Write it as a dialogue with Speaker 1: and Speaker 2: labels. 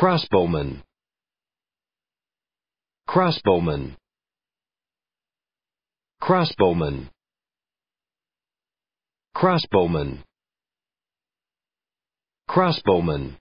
Speaker 1: crossbowman crossbowman crossbowman crossbowman crossbowman